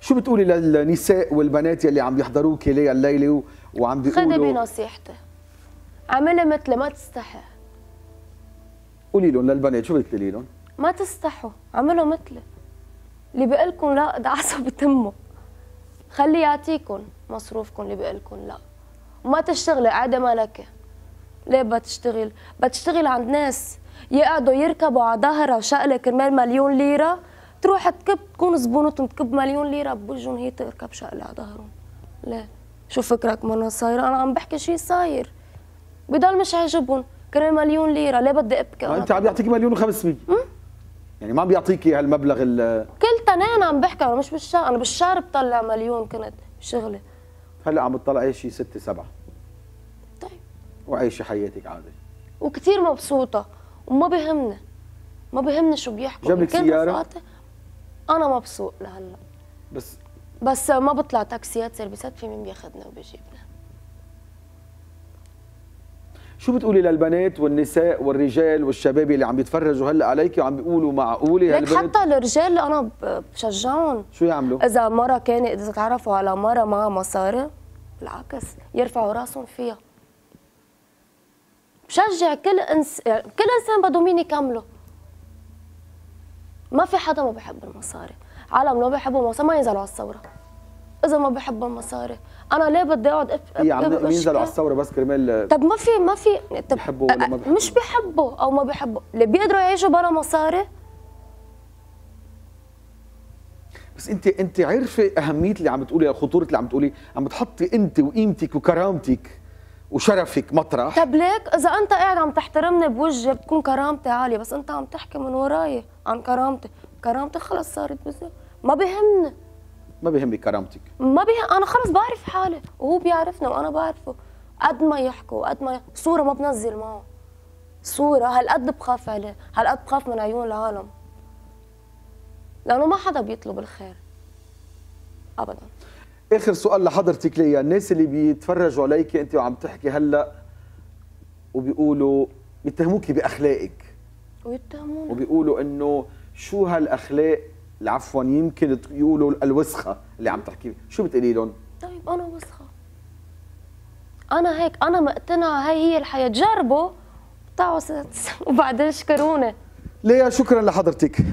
شو بتقولي للنساء والبنات يلي عم يحضروك لي الليله وعم بيقولوا خذي بنصيحتي عملها مثل ما تستحي قولي لهم للبنات شو بدك تقولي لهم؟ ما تستحوا اعملوا مثلي اللي بقلكم لا ده عصب تمه خليه يعطيكم مصروفكم اللي بقلكم لا وما تشتغلي قاعدة ملكة ليه بتشتغل؟ بتشتغل عند ناس يقعدوا يركبوا على ظهرها وشقلة كرمال مليون ليرة تروح تكب تكون زبونتهم تكب مليون ليره بوجهن هي تركب شقلة على ظهرهم لا شو فكرك منا صايره انا عم بحكي شيء صاير بضل مش عاجبهم كرمال مليون ليره ليه بدي ابكي انت عم يعطيك مليون و500 يعني ما عم بيعطيكي هالمبلغ ال كل تنين عم بحكي انا مش بالشهر انا بالشهر بطلع مليون كنت شغله هلا عم بتطلعي شيء ستة سبعة طيب وعيشي حياتك عادي وكثير مبسوطة وما بهمني ما بهمني شو بيحكوا جاب لك سيارة انا مبسوط لهلا بس بس ما بطلع تاكسيات سيرفيسات في مين بياخذنا وبيجيبنا شو بتقولي للبنات والنساء والرجال والشباب اللي عم بيتفرجوا هلا عليك وعم بيقولوا معقوله هالبنت حتى الرجال انا بشجعهم شو يعملوا؟ اذا مره كان اذا تعرفوا على مره معها مصاري بالعكس يرفعوا راسهم فيها بشجع كل انس كل انسان بده مين يكمله ما في حدا ما بحب المصاري عالم لو بيحبوا المصاري ما ينزلوا على الثوره اذا ما بحبوا المصاري انا ليه بدي اقعد اف ايه عم ينزلوا على الثوره بس كرمال طب ما في ما في طب ولا ما بيحبوا مش بحبوا او ما بحبوا اللي بيقدروا يعيشوا بلا مصاري بس انت انت عارفه اهميه اللي عم بتقولي خطوره اللي عم بتقولي عم بتحطي انت وقيمتك وكرامتك وشرفك مطرح طب ليك اذا انت قاعد عم تحترمني بوجهي بكون كرامتي عاليه بس انت عم تحكي من وراي عن كرامتي كرامتي خلص صارت بس ما بهمني ما بهمني كرامتك ما بيهم انا خلص بعرف حالي وهو بيعرفنا وانا بعرفه قد ما يحكوا قد ما ي... صوره ما بنزل معه صوره هالقد بخاف عليه هالقد بخاف من عيون العالم لانه ما حدا بيطلب الخير ابدا اخر سؤال لحضرتك ليا الناس اللي بيتفرجوا عليك انت وعم تحكي هلا وبيقولوا بيتهموك باخلاقك ويتهمونا وبيقولوا انه شو هالاخلاق عفوا يمكن يقولوا الوسخه اللي عم تحكي شو بتقولي لهم طيب انا وسخه انا هيك انا مقتنعه هي هي الحياه جربوا تعوا وبعدين شكروني ليا شكرا لحضرتك